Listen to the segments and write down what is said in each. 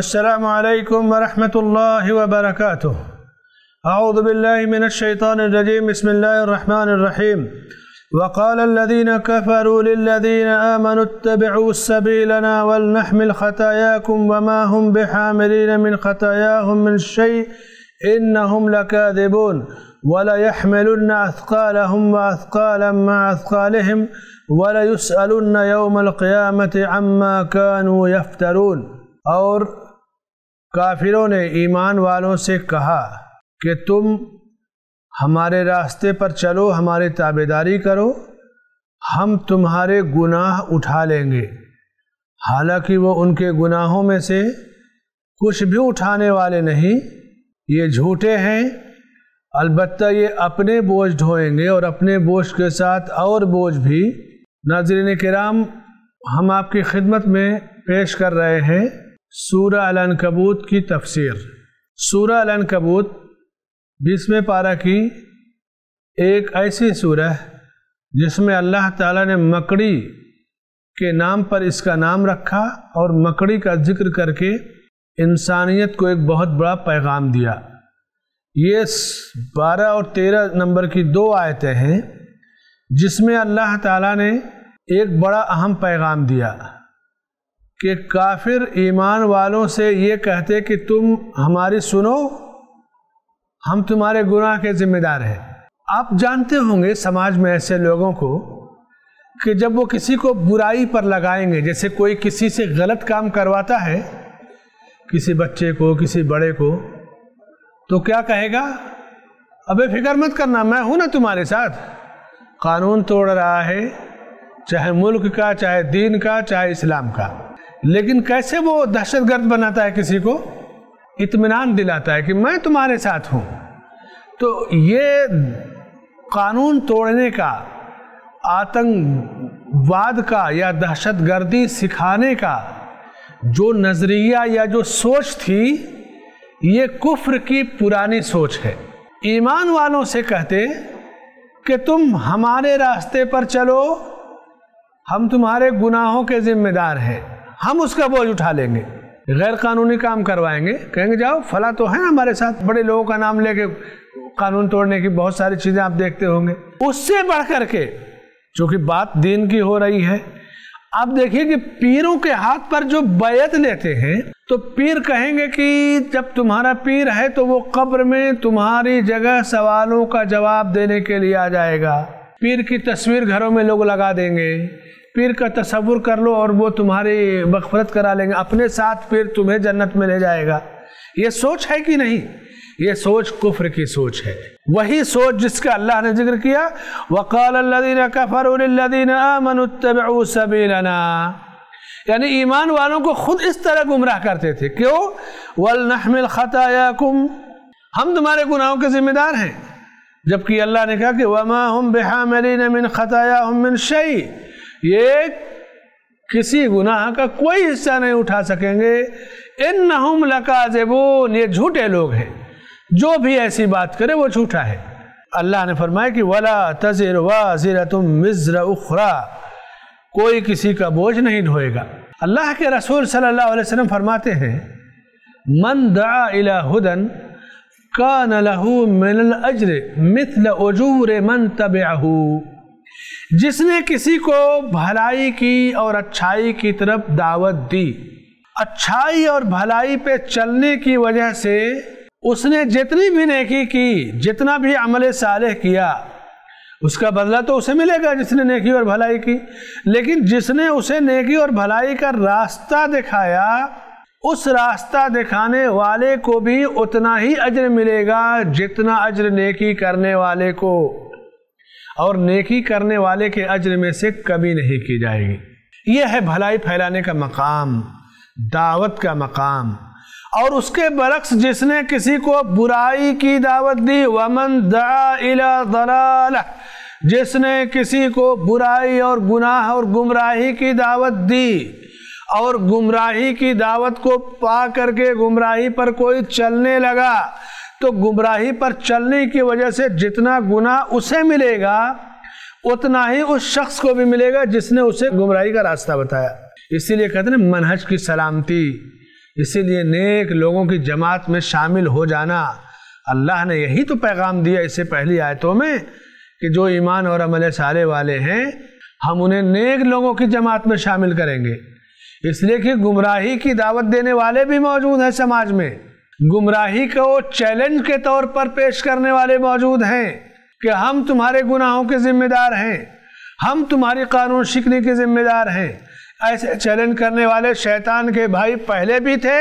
السلام عليكم ورحمة الله وبركاته أعوذ بالله من الشيطان الرجيم بسم الله الرحمن الرحيم وقال الذين كفروا للذين آمنوا اتبعوا سبيلنا ولنحمل خطاياكم وما هم بحاملين من خطاياهم من شيء إنهم لكاذبون وليحملن أثقالهم وأثقالا مع أثقالهم وليسألن يوم القيامة عما كانوا يفترون اور काफिरों ने ईमान वालों से कहा कि तुम हमारे रास्ते पर चलो हमारे ताबेदारी करो हम तुम्हारे गुनाह उठा लेंगे हालांकि वो उनके गुनाहों में से कुछ भी उठाने वाले नहीं ये झूठे हैं अलबत्त ये अपने बोझ ढोएंगे और अपने बोझ के साथ और बोझ भी नाजरन कराम हम आपकी खिदमत में पेश कर रहे हैं अलन कबूत की तफसीर अलन कबूत बीसवें पारा की एक ऐसी सूरह जिसमें अल्लाह ताला ने मकड़ी के नाम पर इसका नाम रखा और मकड़ी का जिक्र करके इंसानियत को एक बहुत बड़ा पैगाम दिया ये बारह और तेरह नंबर की दो आयतें हैं जिसमें अल्लाह ताला ने एक बड़ा अहम पैगाम दिया कि काफिर ईमान वालों से ये कहते कि तुम हमारी सुनो हम तुम्हारे गुनाह के जिम्मेदार हैं आप जानते होंगे समाज में ऐसे लोगों को कि जब वो किसी को बुराई पर लगाएंगे जैसे कोई किसी से गलत काम करवाता है किसी बच्चे को किसी बड़े को तो क्या कहेगा अबे फिक्र मत करना मैं हूँ ना तुम्हारे साथ कानून तोड़ रहा है चाहे मुल्क का चाहे दीन का चाहे इस्लाम का लेकिन कैसे वो दहशतगर्द बनाता है किसी को इत्मीनान दिलाता है कि मैं तुम्हारे साथ हूँ तो ये कानून तोड़ने का आतंकवाद का या दहशतगर्दी सिखाने का जो नज़रिया या जो सोच थी ये कुफ्र की पुरानी सोच है ईमान वालों से कहते कि तुम हमारे रास्ते पर चलो हम तुम्हारे गुनाहों के ज़िम्मेदार हैं हम उसका बोझ उठा लेंगे गैर कानूनी काम करवाएंगे कहेंगे जाओ फला तो है हमारे साथ बड़े लोगों का नाम लेके कानून तोड़ने की बहुत सारी चीज़ें आप देखते होंगे उससे बढ़ करके चूँकि बात दीन की हो रही है आप देखिए कि पीरों के हाथ पर जो बैत लेते हैं तो पीर कहेंगे कि जब तुम्हारा पीर है तो वो कब्र में तुम्हारी जगह सवालों का जवाब देने के लिए आ जाएगा पीर की तस्वीर घरों में लोग लगा देंगे पीर का तस्वुर कर लो और वो तुम्हारी मगफरत करा लेंगे अपने साथ पीर तुम्हें जन्नत में ले जाएगा ये सोच है कि नहीं ये सोच कुफ्र की सोच है वही सोच जिसका अल्लाह ने जिक्र किया वकालदीन यानी ईमान वालों को खुद इस तरह गुमराह करते थे क्यों वल नहमिल खतम हम तुम्हारे गुनाहों के जिम्मेदार हैं जबकि अल्लाह ने कहा कि वमा हम बेहामरीन मिन हम मिन शई ये किसी गुनाह का कोई हिस्सा नहीं उठा सकेंगे इन नहुम लकाजेबून ये झूठे लोग हैं जो भी ऐसी बात करे वो झूठा है अल्लाह ने फरमाया कि वला तजर वाजिर तुम मिज्र उखरा कोई किसी का बोझ नहीं ढोएगा अल्लाह के रसूल सल्लल्लाहु अलैहि वसल्लम फरमाते हैं मन दा इला हुदन का नहू मिनल अजर मिथल अजूर मन तबाहू जिसने किसी को भलाई की और अच्छाई की तरफ दावत दी अच्छाई और भलाई पे चलने की वजह से उसने जितनी भी नेकी की जितना भी अमल साल किया उसका बदला तो उसे मिलेगा जिसने नेकी और भलाई की लेकिन जिसने उसे नेकी और भलाई का रास्ता दिखाया उस रास्ता दिखाने वाले को भी उतना ही अज्र मिलेगा जितना अज्र नेकी करने वाले को और नेकी करने वाले के अजर में से कभी नहीं की जाएगी यह है भलाई फैलाने का मकाम दावत का मकाम और उसके बरक्स जिसने किसी को बुराई की दावत दी वमन दलाल जिसने किसी को बुराई और गुनाह और गुमराही की दावत दी और गुमराही की दावत को पा करके गुमराही पर कोई चलने लगा तो गुमराही पर चलने की वजह से जितना गुना उसे मिलेगा उतना ही उस शख्स को भी मिलेगा जिसने उसे गुमराही का रास्ता बताया इसीलिए कहते हैं मनहज की सलामती इसीलिए नेक लोगों की जमात में शामिल हो जाना अल्लाह ने यही तो पैगाम दिया इससे पहली आयतों में कि जो ईमान और अमल सारे वाले हैं हम उन्हें नेक लोगों की जमात में शामिल करेंगे इसलिए कि गुमराही की दावत देने वाले भी मौजूद हैं समाज में गुमराही को चैलेंज के तौर पर पेश करने वाले मौजूद हैं कि हम तुम्हारे गुनाहों के जिम्मेदार हैं हम तुम्हारी कानून शिकने के जिम्मेदार हैं ऐसे चैलेंज करने वाले शैतान के भाई पहले भी थे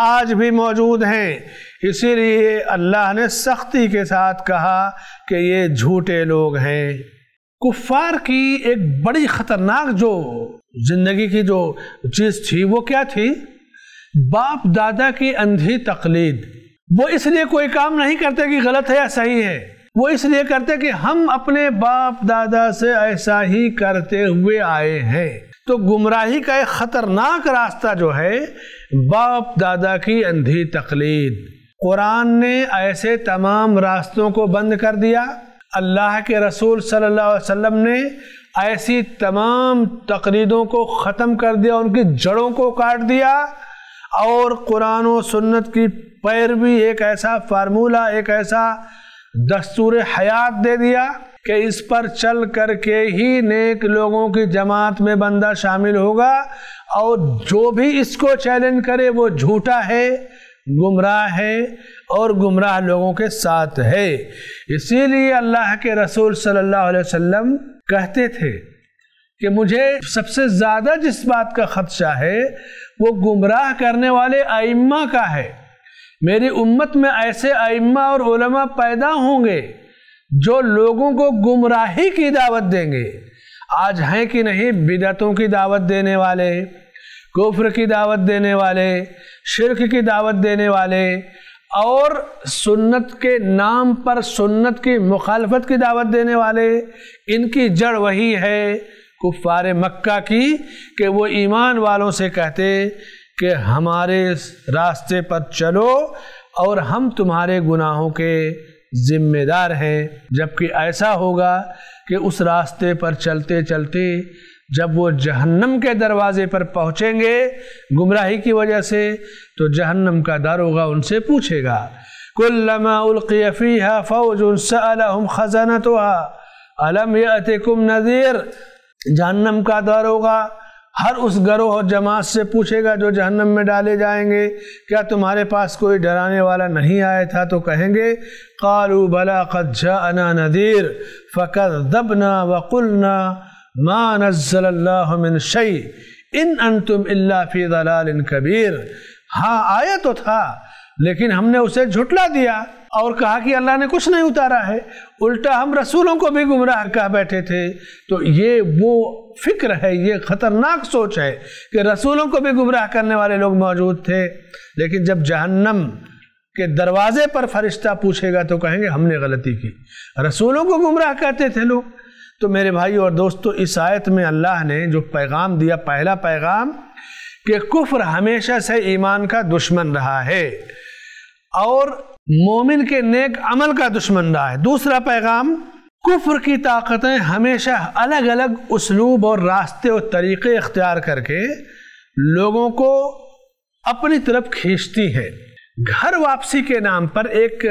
आज भी मौजूद हैं इसीलिए अल्लाह ने सख्ती के साथ कहा कि ये झूठे लोग हैं कुफार की एक बड़ी ख़तरनाक जो ज़िंदगी की जो चीज़ थी वो क्या थी बाप दादा की अंधी तकलीद वो इसलिए कोई काम नहीं करते कि गलत है या सही है वो इसलिए करते कि हम अपने बाप दादा से ऐसा ही करते हुए आए हैं तो गुमराही का एक ख़तरनाक रास्ता जो है बाप दादा की अंधी तकलीद कुरान ने ऐसे तमाम रास्तों को बंद कर दिया अल्लाह के रसूल सल्लल्लाहु अलैहि वसल्लम ने ऐसी तमाम तकलीदों को ख़त्म कर दिया उनकी जड़ों को काट दिया और कुरान और सुन्नत की पैरवी एक ऐसा फार्मूला एक ऐसा दस्तूर हयात दे दिया कि इस पर चल करके ही नेक लोगों की जमात में बंदा शामिल होगा और जो भी इसको चैलेंज करे वो झूठा है गुमराह है और गुमराह लोगों के साथ है इसीलिए अल्लाह के रसूल सल्लल्लाहु अलैहि वसल्लम कहते थे कि मुझे सबसे ज़्यादा जिस बात का ख़दशा है वो गुमराह करने वाले आइम्मा का है मेरी उम्मत में ऐसे आइम्मा और उलमा पैदा होंगे जो लोगों को गुमराही की दावत देंगे आज हैं कि नहीं बिदतों की दावत देने वाले कुफ्र की दावत देने वाले शिरक की दावत देने वाले और सुन्नत के नाम पर सुन्नत की मुखालफत की दावत देने वाले इनकी जड़ वही है कुफार मक्का की कि वो ईमान वालों से कहते कि हमारे रास्ते पर चलो और हम तुम्हारे गुनाहों के ज़िम्मेदार हैं जबकि ऐसा होगा कि उस रास्ते पर चलते चलते जब वो जहन्नम के दरवाजे पर पहुँचेंगे गुमराही की वजह से तो जहन्नम का दारोगा उनसे पूछेगा कुल्लमा हा फ़ौज खजानत अलम यतिकुम नज़ीर जहन्नम का दर होगा हर उस गरोह और जमात से पूछेगा जो जहन्नम में डाले जाएंगे क्या तुम्हारे पास कोई डराने वाला नहीं आया था तो कहेंगे कालू भला कज्जा अना नदीर फ़कर दबना वकुलना मान सल्लामिन शई इन अन तुम अल्ला फ़ी दलाल कबीर हाँ आया तो था लेकिन हमने उसे झुटला दिया और कहा कि अल्लाह ने कुछ नहीं उतारा है उल्टा हम रसूलों को भी गुमराह कह बैठे थे तो ये वो फिक्र है ये ख़तरनाक सोच है कि रसूलों को भी गुमराह करने वाले लोग मौजूद थे लेकिन जब जहन्नम के दरवाजे पर फरिश्ता पूछेगा तो कहेंगे हमने गलती की रसूलों को गुमराह करते थे लोग तो मेरे भाई और दोस्तों इस आयत में अल्लाह ने जो पैगाम दिया पहला पैगाम कि कुफ्र हमेशा से ईमान का दुश्मन रहा है और मोमिन के नेक अमल का दुश्मन रहा है दूसरा पैगाम कुफ्र की ताकतें हमेशा अलग अलग उसलूब और रास्ते और तरीक़े अख्तियार करके लोगों को अपनी तरफ खींचती हैं घर वापसी के नाम पर एक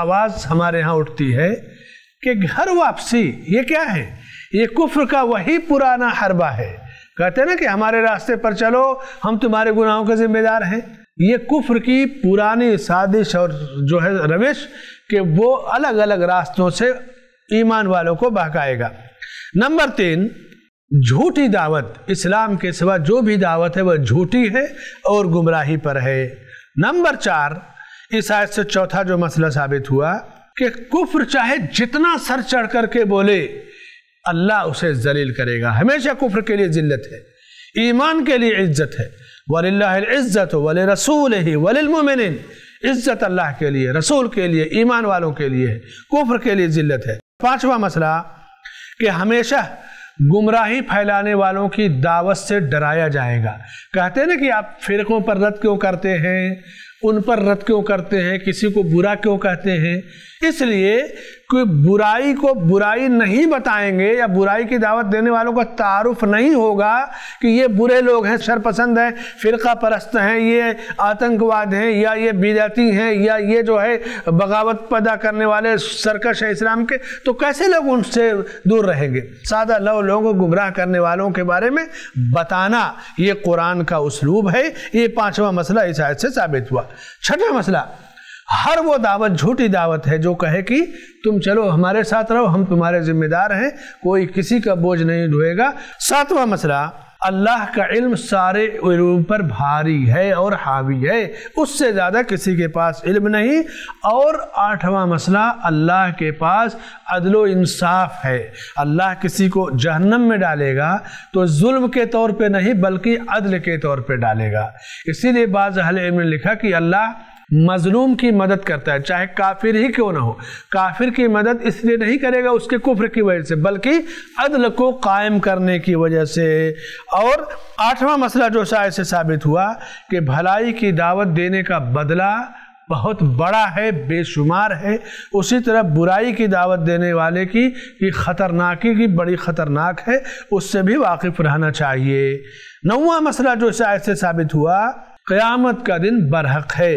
आवाज़ हमारे यहाँ उठती है कि घर वापसी ये क्या है ये कुफ्र का वही पुराना हरबा है कहते हैं ना कि हमारे रास्ते पर चलो हम तुम्हारे गुनाहों के ज़िम्मेदार हैं ये कुफ्र की पुरानी साजिश और जो है रविश कि वो अलग अलग रास्तों से ईमान वालों को बहकाएगा नंबर तीन झूठी दावत इस्लाम के सिवा जो भी दावत है वह झूठी है और गुमराही पर है नंबर चार इस आयत से चौथा जो मसला साबित हुआ कि कुफ्र चाहे जितना सर चढ़ करके बोले अल्लाह उसे जलील करेगा हमेशा कुफ्र के लिए जिल्लत है ईमान के लिए इज्जत है वल्ज़त वल रसूल ही वलमिन इज़्ज़त अल्लाह के लिए रसूल के लिए ईमान वालों के लिए कुफर के लिए ज़िल्लत है पाँचवा मसला कि हमेशा गुमराही फैलाने वालों की दावत से डराया जाएगा कहते हैं ना कि आप फिरकों पर रद्द क्यों करते हैं उन पर रद्द क्यों करते हैं किसी को बुरा क्यों कहते हैं इसलिए कि बुराई को बुराई नहीं बताएंगे या बुराई की दावत देने वालों का तारुफ नहीं होगा कि ये बुरे लोग हैं सरपसंद हैं फ़िरका परस्त हैं ये आतंकवाद हैं या ये बेजाती हैं या ये जो है बगावत पैदा करने वाले सरकश हैं इस्लाम के तो कैसे लोग उनसे दूर रहेंगे सादा लव लोगों को गुमराह करने वालों के बारे में बताना ये कुरान का उसलूब है ये पाँचवा मसला इस आयत से साबित हुआ छठवा मसला हर वो दावत झूठी दावत है जो कहे कि तुम चलो हमारे साथ रहो हम तुम्हारे जिम्मेदार हैं कोई किसी का बोझ नहीं ढोएगा सातवां मसला अल्लाह का इल्म सारे इलूम पर भारी है और हावी है उससे ज़्यादा किसी के पास इल्म नहीं और आठवां मसला अल्लाह के पास अदल इंसाफ है अल्लाह किसी को जहन्नम में डालेगा तो जुल्म के तौर पे नहीं बल्कि अदल के तौर पे डालेगा इसीलिए बाज़ अहल इल्म ने लिखा कि अल्लाह मजलूम की मदद करता है चाहे काफिर ही क्यों ना हो काफिर की मदद इसलिए नहीं करेगा उसके कुफर की वजह से बल्कि अदल को कायम करने की वजह से और आठवां मसला जो शायद से साबित हुआ कि भलाई की दावत देने का बदला बहुत बड़ा है बेशुमार है उसी तरह बुराई की दावत देने वाले की की ख़तरनाकी की बड़ी ख़तरनाक है उससे भी वाकिफ़ रहना चाहिए नौवा मसला जो शायद से साबित हुआ क़यामत का दिन बरहक है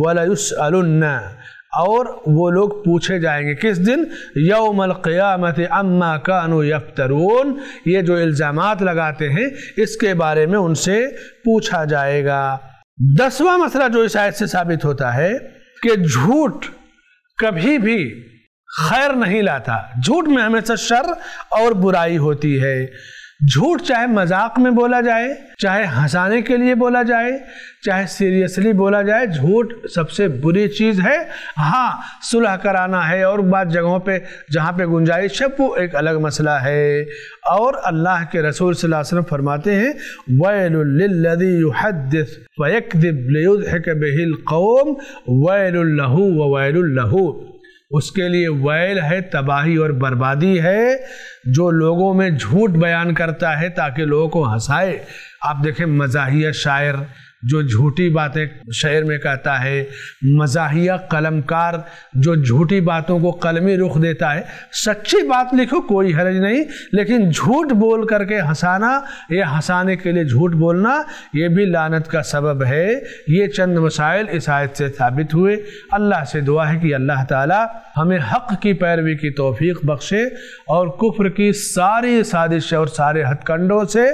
वलयुसअलुन्ना और वो लोग पूछे जाएंगे किस दिन यौमल क़यामत अम्मा कानु यफ्तरून ये जो इल्ज़ाम लगाते हैं इसके बारे में उनसे पूछा जाएगा दसवां मसला जो इस आयत से साबित होता है कि झूठ कभी भी खैर नहीं लाता झूठ में हमेशा शर और बुराई होती है झूठ चाहे मजाक में बोला जाए चाहे हंसाने के लिए बोला जाए चाहे सीरियसली बोला जाए झूठ सबसे बुरी चीज़ है हाँ सुलह कराना है और बात जगहों पे जहाँ पे गुंजाइश है वो एक अलग मसला है और अल्लाह के रसूल फरमाते हैं वैलदी वयकदिब कौम उसके लिए वैल है तबाही और बर्बादी है जो लोगों में झूठ बयान करता है ताकि लोगों को हंसाए आप देखें मजाहिया शायर जो झूठी बातें शहर में कहता है मजाहिया कलमकार जो झूठी बातों को कलमी रुख देता है सच्ची बात लिखो कोई हरज नहीं लेकिन झूठ बोल करके हंसाना या हंसाने के लिए झूठ बोलना ये भी लानत का सबब है ये चंद मसाइल इस आयत से साबित हुए अल्लाह से दुआ है कि अल्लाह ताला हमें हक़ की पैरवी की तोफीक बख्शे और कुफ्र की सारी साजिश और सारे हथकंडों से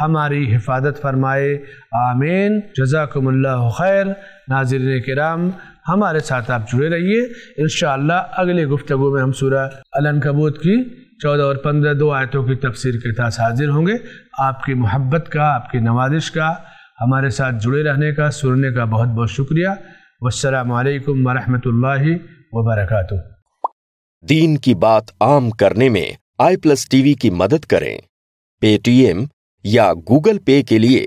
हमारी हिफाजत फरमाए आमीन जजाकमल्ला खैर नाजर कराम हमारे साथ आप जुड़े रहिए इन अगले गुफ्तु में हम सूरह अलन कबूत की चौदह और पंद्रह दो आयतों की तफसीर के साथ हाजिर होंगे आपकी मोहब्बत का आपकी नवाजिश का हमारे साथ जुड़े रहने का सुनने का बहुत बहुत शुक्रिया वालकम वरहमल वबरक दीन की बात आम करने में आई प्लस टीवी की मदद करें पेटीएम या गूगल पे के लिए